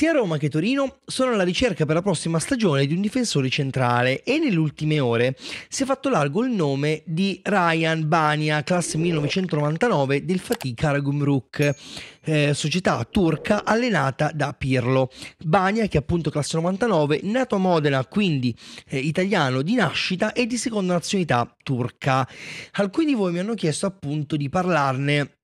Sia Roma che Torino sono alla ricerca per la prossima stagione di un difensore centrale e nelle ultime ore si è fatto largo il nome di Ryan Bania, classe 1999 del Fatih Karagumruk, eh, società turca allenata da Pirlo. Bania, che è appunto classe 99, nato a Modena, quindi eh, italiano di nascita e di seconda nazionalità turca. Alcuni di voi mi hanno chiesto appunto di parlarne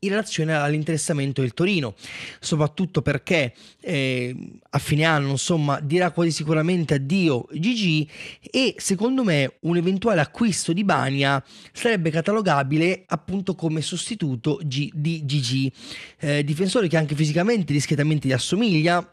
in relazione all'interessamento del Torino, soprattutto perché eh, a fine anno insomma dirà quasi sicuramente addio Gigi e secondo me un eventuale acquisto di Bania sarebbe catalogabile appunto come sostituto G- di Gigi, eh, difensore che anche fisicamente discretamente gli assomiglia,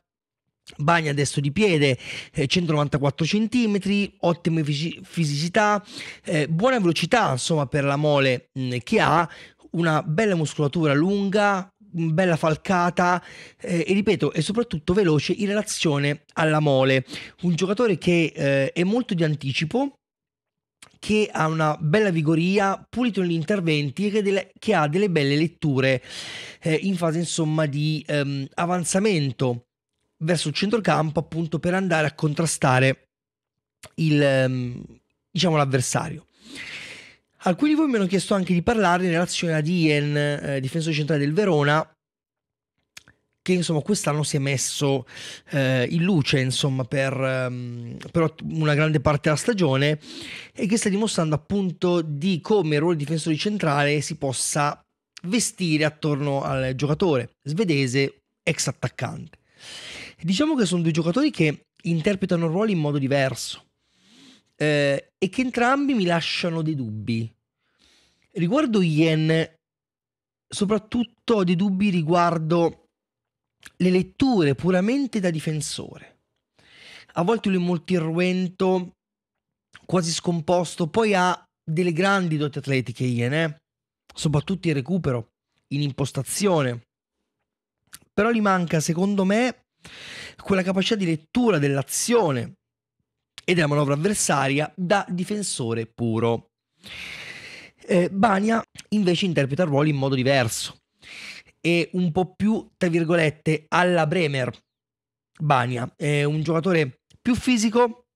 Bagna destro di piede, eh, 194 cm, ottime fisicità, eh, buona velocità insomma per la mole mh, mm, che ha, una bella muscolatura lunga, bella falcata eh, e ripeto e soprattutto veloce in relazione alla mole un giocatore che eh, è molto di anticipo che ha una bella vigoria, pulito negli interventi e che, che, ha delle belle letture eh, in fase insomma di ehm, avanzamento verso il centrocampo appunto per andare a contrastare il, ehm, diciamo, l'avversario. Alcuni di voi mi hanno chiesto anche di parlarne in relazione ad Ian, eh, difensore centrale del Verona, che insomma quest'anno si è messo eh, in luce insomma, per, um, per, una grande parte della stagione e che sta dimostrando appunto di come il ruolo di difensore centrale si possa vestire attorno al giocatore svedese ex attaccante. Diciamo che sono due giocatori che interpretano il ruolo in modo diverso eh, e che entrambi mi lasciano dei dubbi Riguardo Yen, soprattutto ho dei dubbi riguardo le letture puramente da difensore. A volte lui è molto irruento, quasi scomposto, poi ha delle grandi doti atletiche Ien, eh? soprattutto in recupero, in impostazione. Però gli manca, secondo me, quella capacità di lettura dell'azione e della manovra avversaria da difensore puro. Eh, Bania invece interpreta il ruolo in modo diverso e un po' più, tra virgolette, alla Bremer. Bania è un giocatore più fisico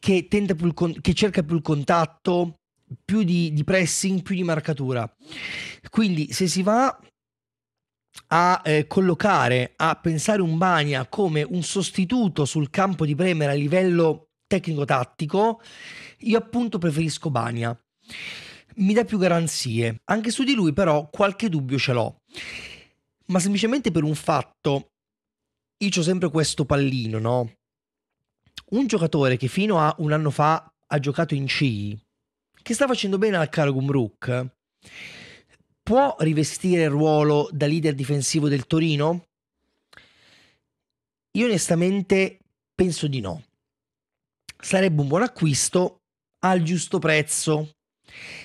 che, tenta più con- che cerca più il contatto, più di, di pressing, più di marcatura. Quindi se si va a eh, collocare, a pensare un Bania come un sostituto sul campo di Bremer a livello tecnico-tattico, io appunto preferisco Bania mi dà più garanzie. Anche su di lui però qualche dubbio ce l'ho. Ma semplicemente per un fatto, io ho sempre questo pallino, no? Un giocatore che fino a un anno fa ha giocato in C, che sta facendo bene al Karagum Rook, può rivestire il ruolo da leader difensivo del Torino? Io onestamente penso di no. Sarebbe un buon acquisto al giusto prezzo,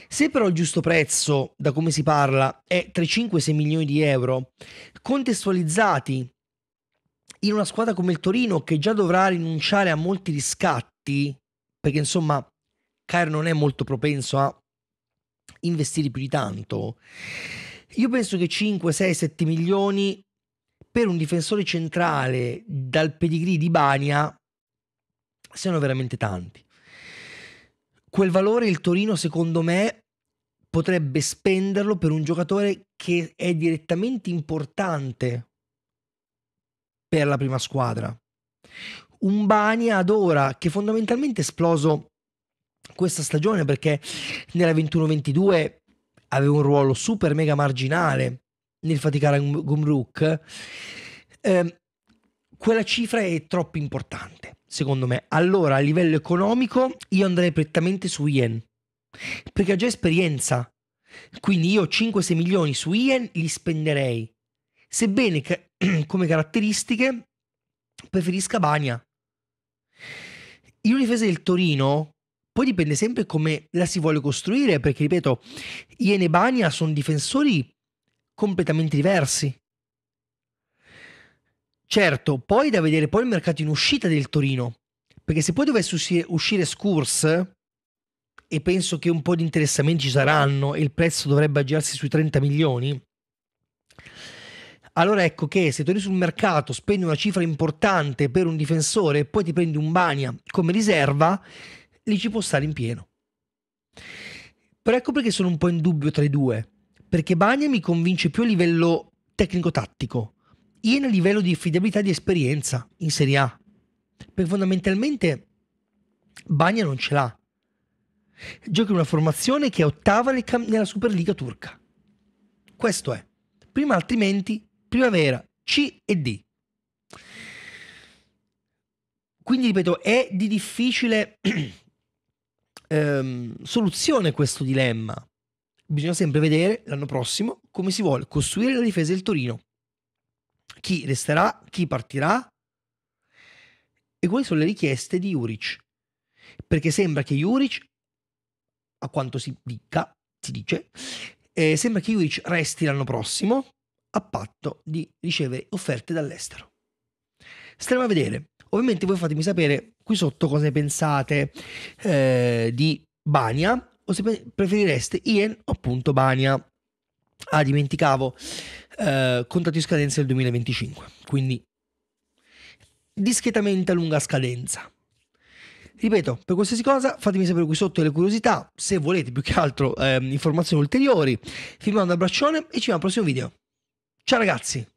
se però il giusto prezzo, da come si parla, è tra i 5 e 6 milioni di euro, contestualizzati in una squadra come il Torino che già dovrà rinunciare a molti riscatti, perché insomma Cairo non è molto propenso a investire più di tanto, io penso che 5, 6, 7 milioni per un difensore centrale dal pedigree di Bania siano veramente tanti quel valore il Torino, secondo me, potrebbe spenderlo per un giocatore che è direttamente importante per la prima squadra. Un Bania ad ora che fondamentalmente è esploso questa stagione perché nella 21-22 aveva un ruolo super mega marginale nel faticare Gumruk. Eh, quella cifra è troppo importante secondo me. Allora, a livello economico, io andrei prettamente su Yen, perché ho già esperienza. Quindi io 5-6 milioni su Yen li spenderei. Sebbene che, come caratteristiche preferisca Bania. In una difesa del Torino, poi dipende sempre come la si vuole costruire, perché ripeto, Ien e Bania sono difensori completamente diversi. Certo, poi da vedere poi il mercato in uscita del Torino, perché se poi dovesse uscire, uscire Scurs, e penso che un po' di interessamenti ci saranno e il prezzo dovrebbe aggirarsi sui 30 milioni, allora ecco che se torni sul mercato, spendi una cifra importante per un difensore e poi ti prendi un Bania come riserva, lì ci può stare in pieno. Però ecco perché sono un po' in dubbio tra i due, perché Bania mi convince più a livello tecnico-tattico, Iena a livello di affidabilità e di esperienza in Serie A. Perché fondamentalmente Bagna non ce l'ha. Gioca in una formazione che è ottava nella Superliga turca. Questo è. Prima altrimenti, primavera, C e D. Quindi, ripeto, è di difficile ehm, soluzione questo dilemma. Bisogna sempre vedere l'anno prossimo come si vuole costruire la difesa del Torino chi resterà, chi partirà. E quali sono le richieste di Juric? Perché sembra che Juric, a quanto si dica, si dice, eh, sembra che Juric resti l'anno prossimo a patto di ricevere offerte dall'estero. Stiamo a vedere. Ovviamente voi fatemi sapere qui sotto cosa ne pensate eh, di Bania o se preferireste Ian o appunto Bania. Ah, dimenticavo eh, contratto in scadenza del 2025, quindi discretamente a lunga scadenza. Ripeto, per qualsiasi cosa fatemi sapere qui sotto le curiosità, se volete più che altro eh, informazioni ulteriori. firmando un abbraccione e ci vediamo al prossimo video. Ciao ragazzi!